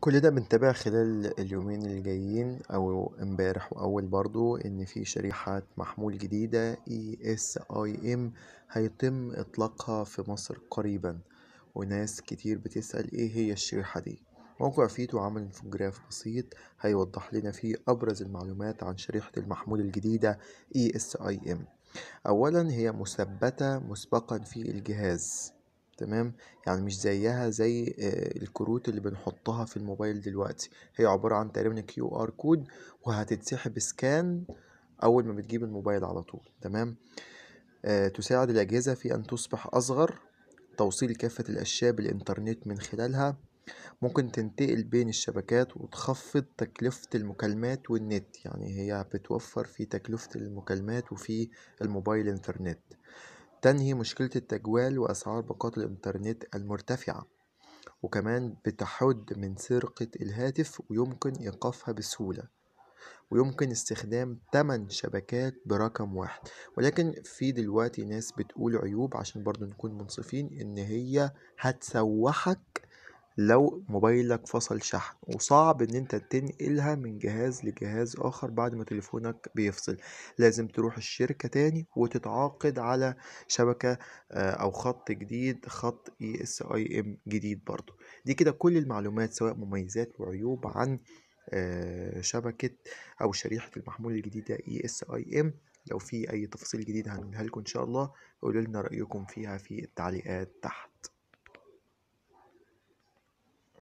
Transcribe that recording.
كل ده بنتابع خلال اليومين اللي جايين او امبارح واول برضو ان في شريحة محمول جديدة ESIM هيتم اطلاقها في مصر قريبا وناس كتير بتسأل ايه هي الشريحة دي موقع فيتو عمل انفوجراف بسيط هيوضح لنا فيه ابرز المعلومات عن شريحة المحمول الجديدة ESIM اولا هي مثبتة مسبقا في الجهاز تمام يعني مش زيها زي آه، الكروت اللي بنحطها في الموبايل دلوقتي هي عبارة عن تقريبا كيو ار كود وهتتسحب سكان اول ما بتجيب الموبايل على طول تمام آه تساعد الاجهزة في ان تصبح اصغر توصيل كافة الاشياء بالانترنت من خلالها ممكن تنتقل بين الشبكات وتخفض تكلفة المكالمات والنت يعني هي بتوفر في تكلفة المكالمات وفي الموبايل انترنت تنهي مشكلة التجوال وأسعار باقات الإنترنت المرتفعة وكمان بتحد من سرقة الهاتف ويمكن إيقافها بسهولة ويمكن استخدام 8 شبكات برقم واحد ولكن في دلوقتي ناس بتقول عيوب عشان برضو نكون منصفين ان هي هتسوحك لو موبايلك فصل شحن وصعب ان انت تنقلها من جهاز لجهاز اخر بعد ما تليفونك بيفصل لازم تروح الشركة تاني وتتعاقد على شبكة آه، او خط جديد خط اي اس ام جديد برضو دي كده كل المعلومات سواء مميزات وعيوب عن آه، شبكة او شريحة المحمول الجديدة اي اس ام لو في اي تفاصيل جديدة هنقولها لكم ان شاء الله قولوا لنا رايكم فيها في التعليقات تحت